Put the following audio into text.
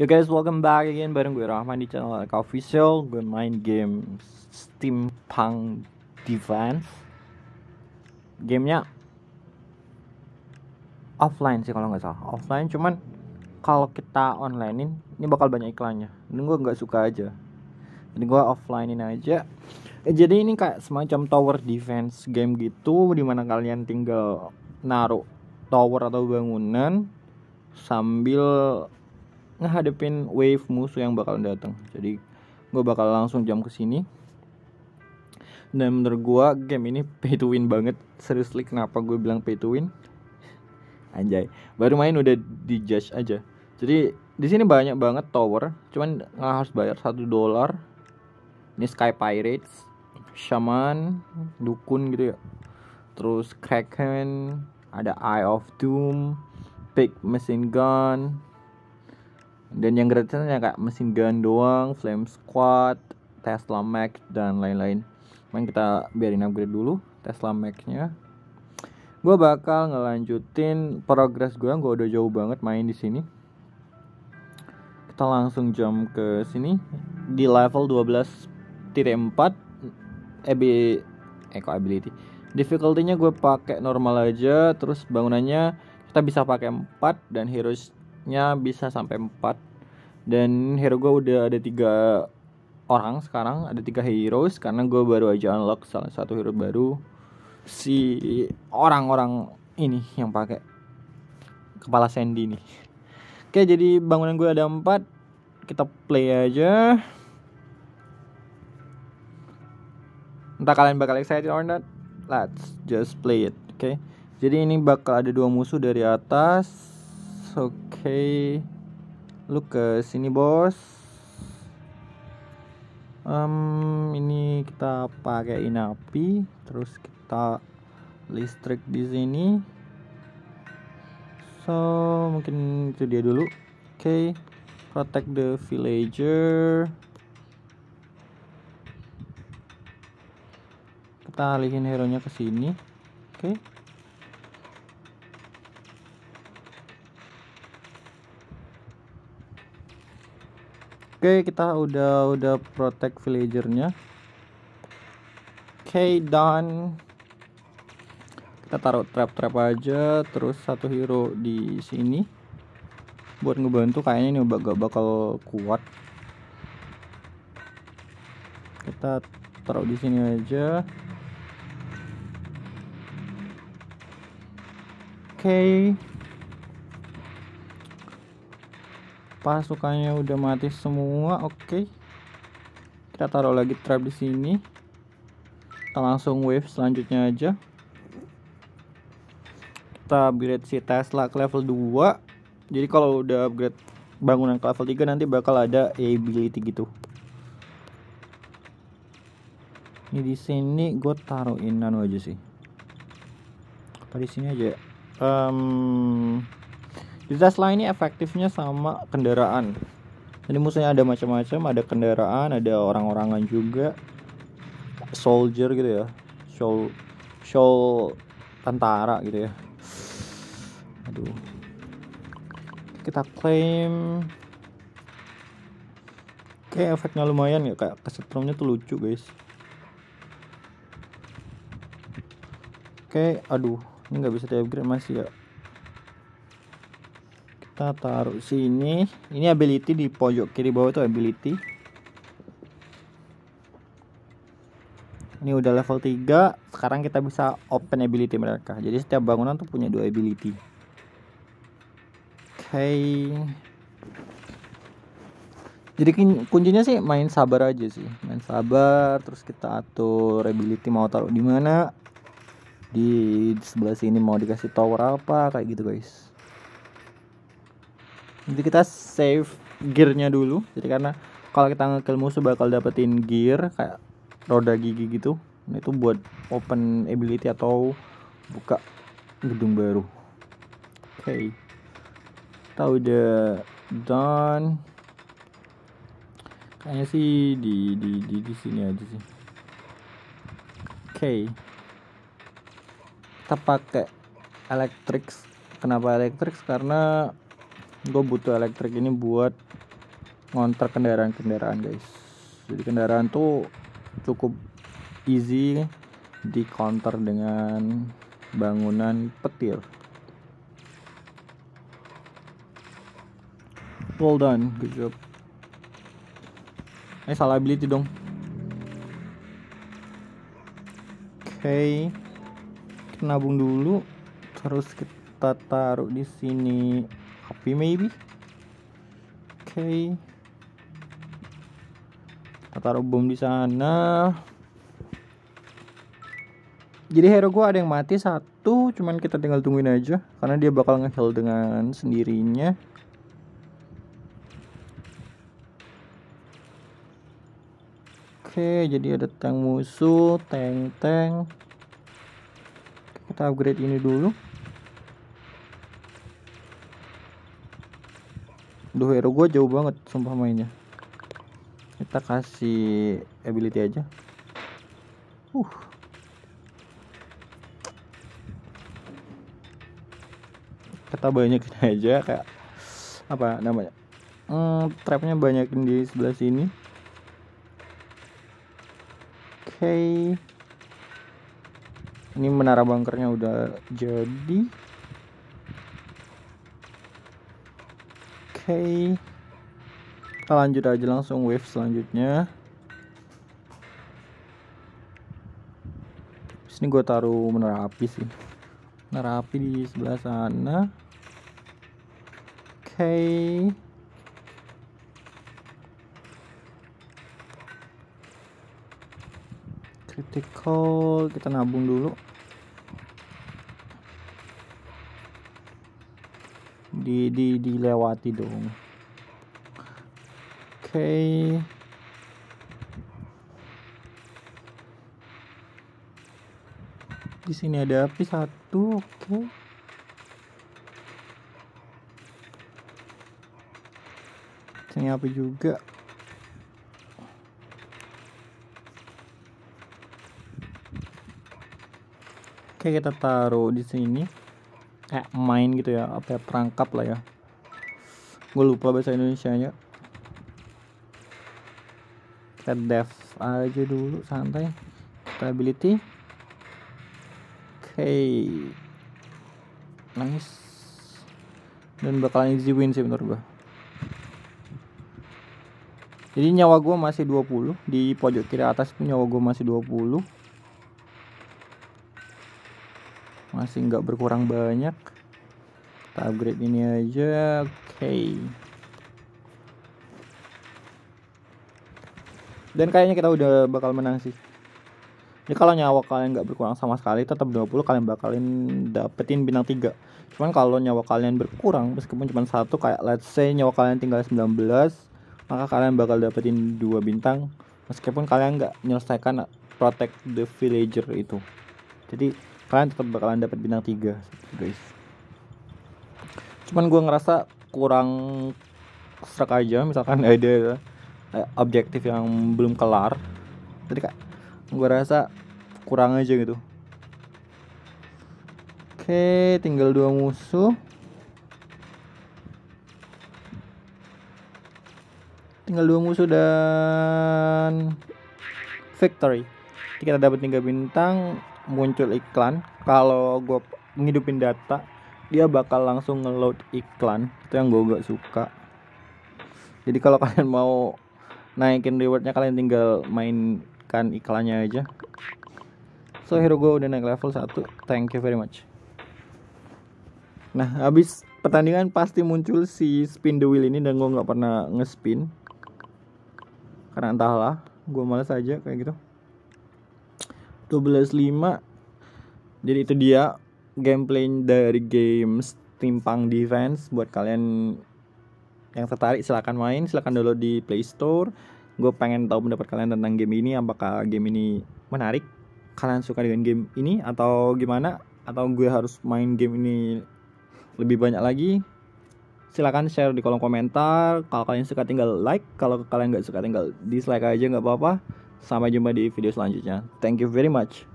Yo guys, welcome back again bareng gue Rahman di channel Alka Official Gue main game Steampunk Defense Gamenya Offline sih kalau nggak salah Offline cuman kalau kita onlinein Ini bakal banyak iklannya Dan gue nggak suka aja Jadi gue offlinein aja eh, Jadi ini kayak semacam tower defense game gitu Dimana kalian tinggal naruh tower atau bangunan Sambil ngehadepin wave musuh yang bakal datang jadi gue bakal langsung jam ke sini dan menurut gue game ini pay to win banget seriously kenapa gue bilang pay to win anjay baru main udah di judge aja jadi di sini banyak banget tower cuman nggak harus bayar satu dolar ini sky pirates shaman dukun gitu ya terus kraken ada eye of doom big machine gun dan yang gratisnya kayak mesin gun doang flame squad Tesla Mac dan lain-lain main kita biarin upgrade dulu Tesla mac nya gue bakal ngelanjutin progres gue gue udah jauh banget main di sini kita langsung jump ke sini di level 12 tier 4 EB Eco Ability difficulty-nya gue pakai normal aja terus bangunannya kita bisa pakai 4 dan heroes nya bisa sampai 4 dan hero gue udah ada tiga orang sekarang ada tiga heroes karena gue baru aja unlock salah satu hero baru si orang-orang ini yang pakai kepala Sandy nih oke jadi bangunan gue ada empat kita play aja entah kalian bakal excited or not let's just play it oke jadi ini bakal ada dua musuh dari atas oke okay. lu ke sini bos um, ini kita pakai inapi, terus kita listrik di sini so mungkin itu dia dulu oke okay. protect the villager kita alihin hero nya ke sini oke okay. Oke, kita udah udah protect villagernya. Oke, okay, done. Kita taruh trap-trap aja, terus satu hero di sini buat ngebantu kayaknya ini gak bakal kuat. Kita taruh di sini aja. Oke. Okay. pasukannya udah mati semua oke okay. kita taruh lagi trap di sini kita langsung wave selanjutnya aja kita upgrade si Tesla ke level 2 jadi kalau udah upgrade bangunan ke level 3 nanti bakal ada ability gitu ini di sini gue taruhin nano aja sih apa di sini aja ya um, di Tesla ini efektifnya sama kendaraan jadi musuhnya ada macam-macam ada kendaraan ada orang-orangan juga soldier gitu ya show show tentara gitu ya aduh kita klaim kayak efeknya lumayan ya kayak kesetrumnya tuh lucu guys oke aduh ini nggak bisa di upgrade masih ya kita taruh sini ini ability di pojok kiri bawah itu ability ini udah level 3 sekarang kita bisa open ability mereka jadi setiap bangunan tuh punya dua ability oke okay. jadi kuncinya sih main sabar aja sih main sabar terus kita atur ability mau taruh di mana di sebelah sini mau dikasih tower apa kayak gitu guys jadi kita save gearnya dulu jadi karena kalau kita ngekill musuh bakal dapetin gear kayak roda gigi gitu nah, itu buat open ability atau buka gedung baru oke okay. kita udah done kayaknya sih di di di, di sini aja sih oke okay. kita pakai electrics kenapa electrics karena gue butuh elektrik ini buat ngontrak kendaraan-kendaraan guys jadi kendaraan tuh cukup easy di counter dengan bangunan petir well done good job eh salah ability dong oke okay. kita nabung dulu terus kita taruh di sini B maybe oke okay. taruh bom di sana jadi hero gue ada yang mati satu cuman kita tinggal tungguin aja karena dia bakal ngehel dengan sendirinya oke jadi ada tank musuh tank tank kita upgrade ini dulu Duh hero gue jauh banget sumpah mainnya Kita kasih ability aja Uh Kita banyakin aja kayak Apa namanya hmm, Trapnya banyakin di sebelah sini Oke okay. Ini menara bunkernya udah jadi okay. kita lanjut aja langsung wave selanjutnya sini gue taruh menara api sih menara api di sebelah sana oke okay. critical kita nabung dulu di di dilewati dong oke okay. di sini ada api satu oke okay. sini api juga oke okay, kita taruh di sini kayak main gitu ya apa ya perangkap lah ya gue lupa bahasa Indonesia nya kita dev aja dulu santai stability oke okay. nice dan bakalan easy win sih menurut gue jadi nyawa gue masih 20 di pojok kiri atas pun nyawa gue masih 20 masih nggak berkurang banyak kita upgrade ini aja oke okay. dan kayaknya kita udah bakal menang sih jadi kalau nyawa kalian nggak berkurang sama sekali tetap 20 kalian bakalin dapetin bintang 3 cuman kalau nyawa kalian berkurang meskipun cuma satu kayak let's say nyawa kalian tinggal 19 maka kalian bakal dapetin dua bintang meskipun kalian nggak menyelesaikan protect the villager itu jadi kalian tetap bakalan dapat bintang 3 guys cuman gue ngerasa kurang serak aja misalkan ada eh, objektif yang belum kelar Tadi kak gue rasa kurang aja gitu oke tinggal dua musuh tinggal dua musuh dan victory. kita dapat tiga bintang, muncul iklan kalau gue ngidupin data dia bakal langsung ngeload iklan itu yang gue gak suka jadi kalau kalian mau naikin rewardnya kalian tinggal mainkan iklannya aja so hero gue udah naik level 1 thank you very much nah habis pertandingan pasti muncul si spin the wheel ini dan gue nggak pernah ngespin karena entahlah gue males aja kayak gitu 12.5 jadi itu dia gameplay dari game timpang defense buat kalian yang tertarik silahkan main silahkan download di Play Store gue pengen tahu pendapat kalian tentang game ini apakah game ini menarik kalian suka dengan game ini atau gimana atau gue harus main game ini lebih banyak lagi silahkan share di kolom komentar kalau kalian suka tinggal like kalau kalian nggak suka tinggal dislike aja nggak apa-apa Sampai jumpa di video selanjutnya. Thank you very much.